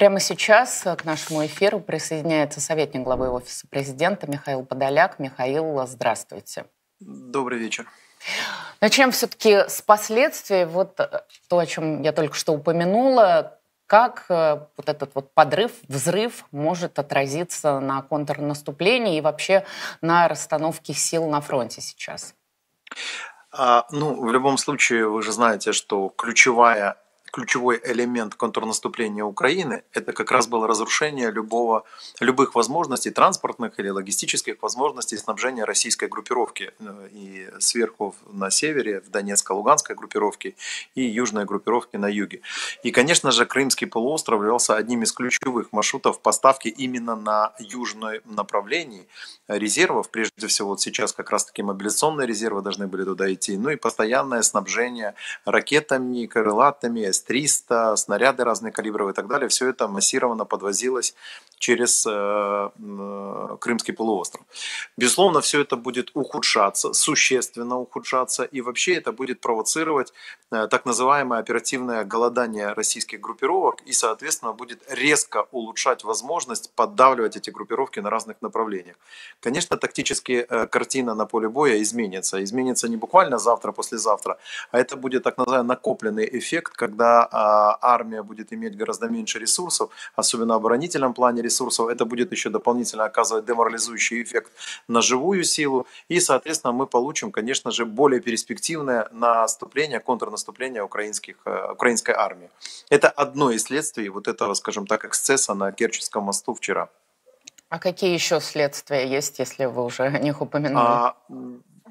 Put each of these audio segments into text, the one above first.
Прямо сейчас э, к нашему эфиру присоединяется советник главы Офиса президента Михаил Подоляк. Михаил, здравствуйте. Добрый вечер. Начнем все-таки с последствий. Вот э, то, о чем я только что упомянула, как э, вот этот вот подрыв, взрыв может отразиться на контрнаступлении и вообще на расстановке сил на фронте сейчас? А, ну, в любом случае, вы же знаете, что ключевая ключевой элемент контрнаступления Украины – это как раз было разрушение любого, любых возможностей, транспортных или логистических возможностей снабжения российской группировки э, и сверху на севере, в Донецко-Луганской группировке и южной группировке на юге. И, конечно же, Крымский полуостров являлся одним из ключевых маршрутов поставки именно на южное направлении резервов, прежде всего вот сейчас как раз-таки мобилизационные резервы должны были туда идти, ну и постоянное снабжение ракетами, крылатами, 300 снаряды разные калибровые и так далее, все это массированно подвозилось через э, э, Крымский полуостров. Безусловно, все это будет ухудшаться, существенно ухудшаться, и вообще это будет провоцировать э, так называемое оперативное голодание российских группировок, и, соответственно, будет резко улучшать возможность поддавливать эти группировки на разных направлениях. Конечно, тактически картина на поле боя изменится. Изменится не буквально завтра, а послезавтра, а это будет так называемый накопленный эффект, когда а, армия будет иметь гораздо меньше ресурсов, особенно в оборонительном плане ресурсов, это будет еще дополнительно оказывать деморализующий эффект на живую силу. И, соответственно, мы получим, конечно же, более перспективное наступление, контрнаступление украинских, э, украинской армии. Это одно из следствий вот этого, скажем так, эксцесса на Керченском мосту вчера. А какие еще следствия есть, если вы уже о них упомянули? А,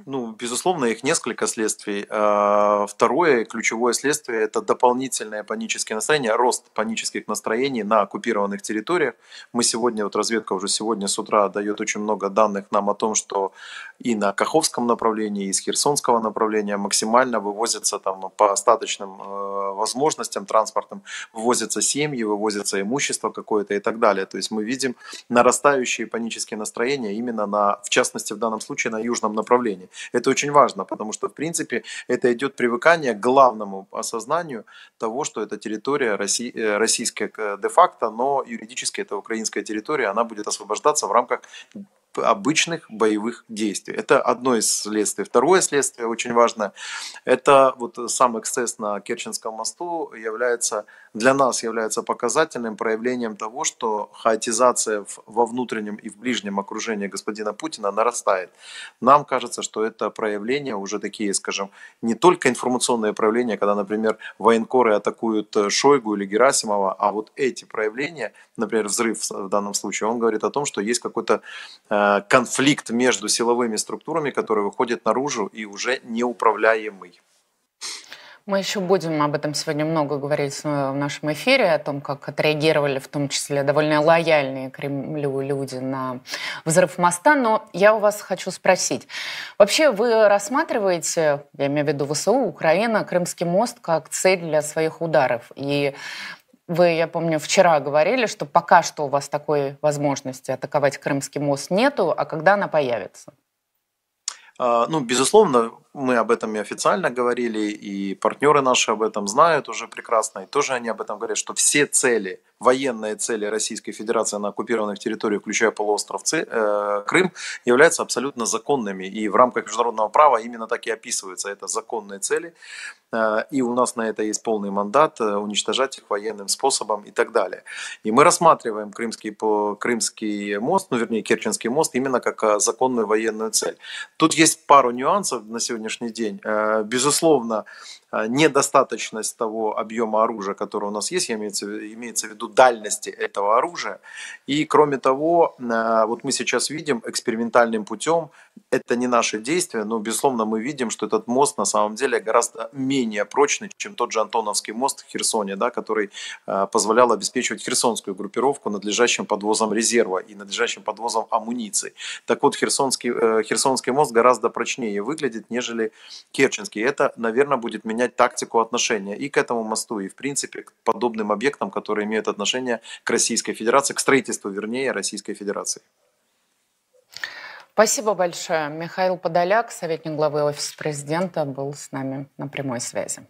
ну, безусловно, их несколько следствий. А, второе ключевое следствие – это дополнительное паническое настроение, рост панических настроений на оккупированных территориях. Мы сегодня, вот разведка уже сегодня с утра дает очень много данных нам о том, что и на Каховском направлении, и с Херсонского направления максимально вывозятся там ну, по остаточным э, возможностям транспортным вывозятся семьи, вывозятся имущество какое-то и так далее. То есть мы видим нарастающие панические настроения именно на, в частности, в данном случае на южном направлении. Это очень важно, потому что, в принципе, это идет привыкание к главному осознанию того, что это территория России, э, российская э, де-факто, но юридически это украинская территория, она будет освобождаться в рамках обычных боевых действий. Это одно из следствий. Второе следствие, очень важно, это вот сам эксцесс на Керченском мосту является, для нас является показательным проявлением того, что хаотизация во внутреннем и в ближнем окружении господина Путина нарастает. Нам кажется, что это проявления уже такие, скажем, не только информационные проявления, когда, например, военкоры атакуют э, Шойгу или Герасимова, а вот эти проявления, например, взрыв в данном случае, он говорит о том, что есть какой-то э, Э, конфликт между силовыми структурами, который выходит наружу и уже неуправляемый. Мы еще будем об этом сегодня много говорить э, в нашем эфире, о том, как отреагировали в том числе довольно лояльные Кремлю люди на взрыв моста. Но я у вас хочу спросить. Вообще вы рассматриваете, я имею в виду ВСУ, Украина, Крымский мост как цель для своих ударов? И вы, я помню, вчера говорили, что пока что у вас такой возможности атаковать Крымский мост нету, а когда она появится? А, ну, безусловно, мы об этом и официально говорили, и партнеры наши об этом знают уже прекрасно, и тоже они об этом говорят, что все цели военные цели Российской Федерации на оккупированных территориях, включая полуостров э, Крым, являются абсолютно законными. И в рамках международного права именно так и описываются. Это законные цели. Э, и у нас на это есть полный мандат э, уничтожать их военным способом и так далее. И мы рассматриваем Крымский, по Крымский мост, ну вернее Керченский мост, именно как законную военную цель. Тут есть пару нюансов на сегодняшний день. Безусловно, недостаточность того объема оружия, которое у нас есть, имеется, имеется в виду дальности этого оружия. И кроме того, э, вот мы сейчас видим экспериментальным путем, это не наши действия, но, безусловно, мы видим, что этот мост на самом деле гораздо менее прочный, чем тот же Антоновский мост в Херсоне, да, который э, позволял обеспечивать херсонскую группировку надлежащим подвозом резерва и надлежащим подвозом амуниции. Так вот, Херсонский, э, Херсонский мост гораздо прочнее выглядит, нежели Керченский. Это, наверное, будет менять тактику отношения и к этому мосту, и, в принципе, к подобным объектам, которые имеют отношение отношение к Российской Федерации, к строительству, вернее, Российской Федерации. Спасибо большое. Михаил Подоляк, советник главы Офиса Президента, был с нами на прямой связи.